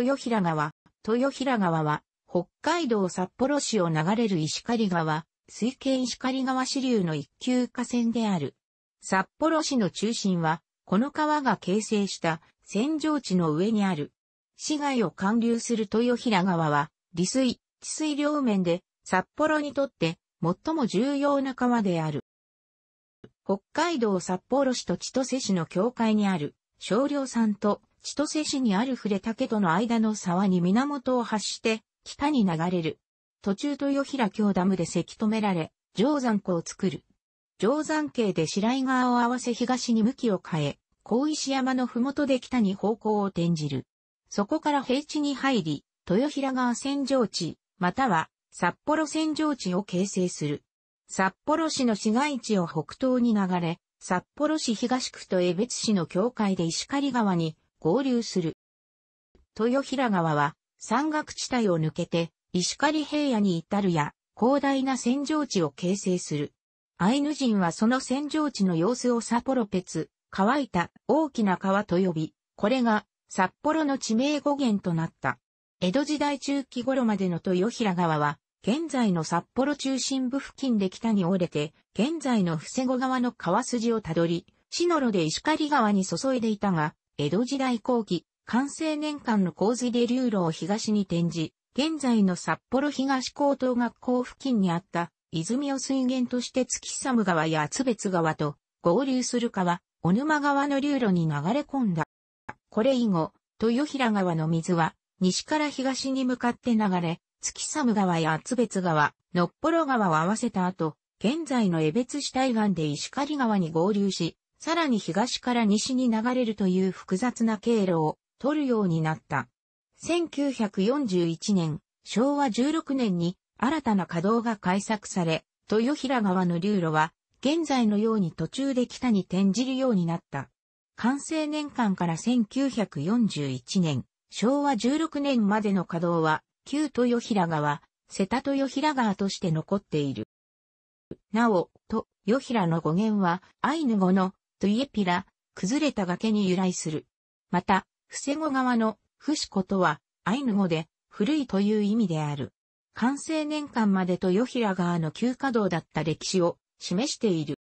豊平川。豊平川は、北海道札幌市を流れる石狩川、水系石狩川支流の一級河川である。札幌市の中心は、この川が形成した扇状地の上にある。市街を貫流する豊平川は、利水、治水両面で、札幌にとって最も重要な川である。北海道札幌市と千歳市の境界にある、少量山と千歳市にある触れ竹との間の沢に源を発して、北に流れる。途中豊平京ダムでせき止められ、定山湖を作る。定山系で白井川を合わせ東に向きを変え、小石山の麓で北に方向を転じる。そこから平地に入り、豊平川扇状地、または札幌扇状地を形成する。札幌市の市街地を北東に流れ、札幌市東区と江別市の境界で石狩川に合流する。豊平川は山岳地帯を抜けて石狩平野に至るや広大な扇状地を形成する。アイヌ人はその扇状地の様子をサポロペツ、乾いた大きな川と呼び、これが札幌の地名語源となった。江戸時代中期頃までの豊平川は、現在の札幌中心部付近で北に折れて、現在の伏施子側の川筋をたどり、シの路で石狩川に注いでいたが、江戸時代後期、完成年間の洪水で流路を東に転じ、現在の札幌東高等学校付近にあった、泉を水源として月寒川や厚別川と合流する川、小沼川の流路に流れ込んだ。これ以後、豊平川の水は、西から東に向かって流れ、月寒川や厚別川、のっぽろ川を合わせた後、現在の江別市対岸で石狩川に合流し、さらに東から西に流れるという複雑な経路を取るようになった。1941年、昭和16年に新たな稼働が開作され、豊平川の流路は現在のように途中で北に転じるようになった。完成年間から1941年、昭和16年までの稼働は旧豊平川、瀬田豊平川として残っている。なお、と、ヨの語源は、アイヌ語の、とゥイエピラ、崩れた崖に由来する。また、伏せ語側の、不死子とは、アイヌ語で、古いという意味である。完成年間までとヨヒラ川の急稼働だった歴史を示している。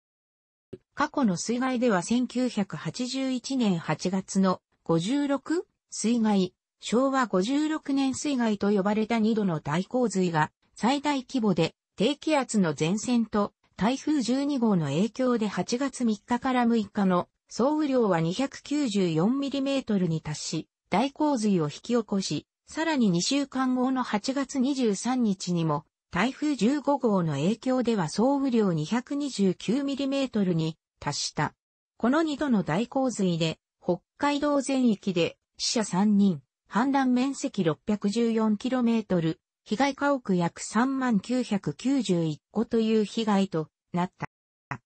過去の水害では1981年8月の56水害、昭和56年水害と呼ばれた2度の大洪水が最大規模で低気圧の前線と台風12号の影響で8月3日から6日の総雨量は 294mm に達し、大洪水を引き起こし、さらに2週間後の8月23日にも、台風15号の影響では総雨量 229mm に達した。この2度の大洪水で、北海道全域で死者3人、氾濫面積 614km、被害家屋約3991戸という被害となった。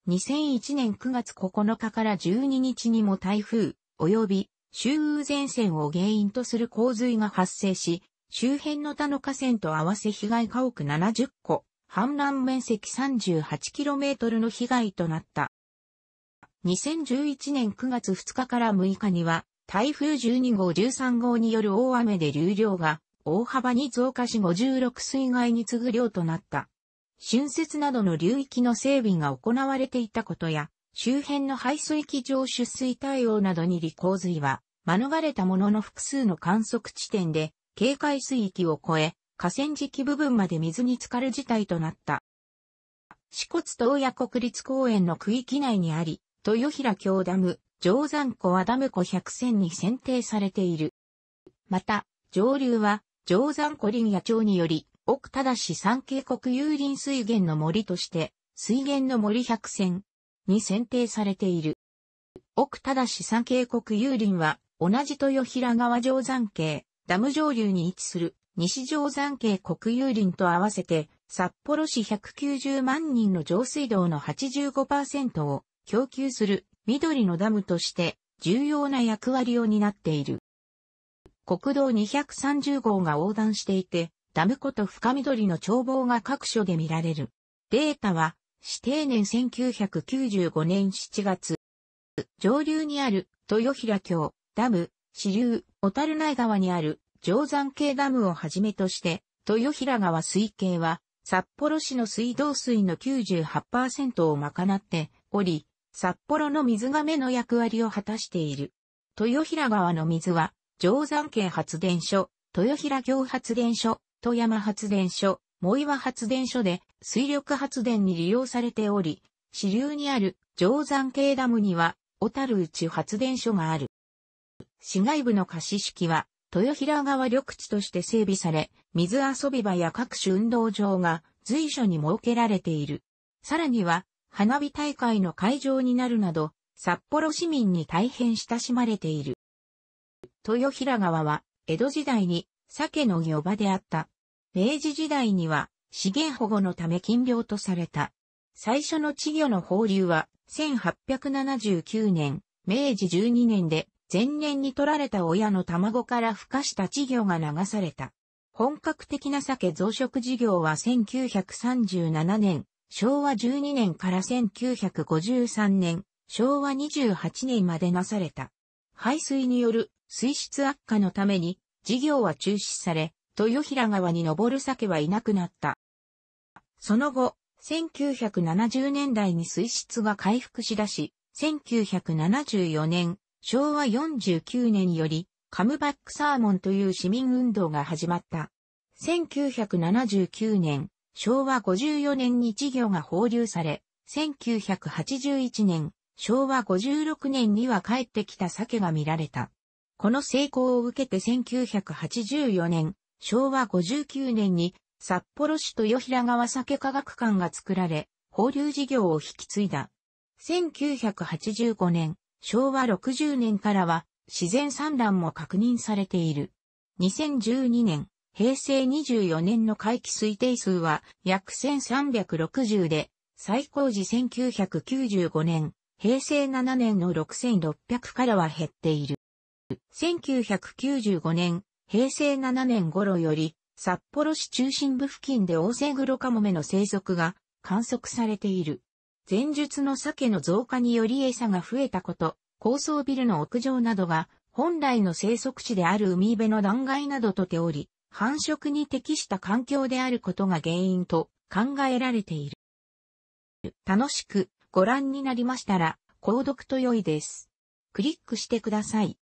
2001年9月9日から12日にも台風及び周雨前線を原因とする洪水が発生し、周辺の他の河川と合わせ被害家屋70戸、氾濫面積 38km の被害となった。2011年9月2日から6日には、台風12号13号による大雨で流量が大幅に増加し56水害に次ぐ量となった。春節などの流域の整備が行われていたことや、周辺の排水機上出水対応などに利洪水は、免れたものの複数の観測地点で、警戒水域を超え、河川敷部分まで水に浸かる事態となった。四骨東野国立公園の区域内にあり、豊平京ダム、定山湖はダム湖100選に選定されている。また、上流は定山古林野町により、奥正し山渓国有林水源の森として、水源の森百選に選定されている。奥正し山渓国有林は、同じ豊平川定山渓、ダム上流に位置する西定山渓国有林と合わせて、札幌市190万人の上水道の85%を供給する緑のダムとして重要な役割を担っている。国道230号が横断していて、ダム湖と深緑の眺望が各所で見られる。データは、指定年1995年7月。上流にある豊平峡、ダム、支流、小樽内川にある定山系ダムをはじめとして、豊平川水系は、札幌市の水道水の98%を賄っており、札幌の水が目の役割を果たしている。豊平川の水は、定山県発電所、豊平行発電所、富山発電所、藻岩発電所で水力発電に利用されており、支流にある定山系ダムには、小樽内発電所がある。市街部の貸し式は、豊平川緑地として整備され、水遊び場や各種運動場が随所に設けられている。さらには、花火大会の会場になるなど、札幌市民に大変親しまれている。豊平川は、江戸時代に、鮭の漁場であった。明治時代には、資源保護のため禁漁とされた。最初の稚魚の放流は、1879年、明治12年で、前年に取られた親の卵から孵化した稚魚が流された。本格的な鮭増殖事業は1937年、昭和12年から1953年、昭和28年までなされた。排水による水質悪化のために事業は中止され、豊平川に登る鮭はいなくなった。その後、1970年代に水質が回復しだし、1974年、昭和49年より、カムバックサーモンという市民運動が始まった。1979年、昭和54年に事業が放流され、1981年、昭和56年には帰ってきた鮭が見られた。この成功を受けて1984年、昭和59年に札幌市豊平川酒科学館が作られ、放流事業を引き継いだ。1985年、昭和60年からは自然産卵も確認されている。2012年、平成24年の回帰推定数は約1360で、最高時1995年、平成7年の6600からは減っている。1995年、平成7年頃より、札幌市中心部付近で大勢グロカモメの生息が観測されている。前述の鮭の増加により餌が増えたこと、高層ビルの屋上などが本来の生息地である海辺の断崖などとており、繁殖に適した環境であることが原因と考えられている。楽しくご覧になりましたら、購読と良いです。クリックしてください。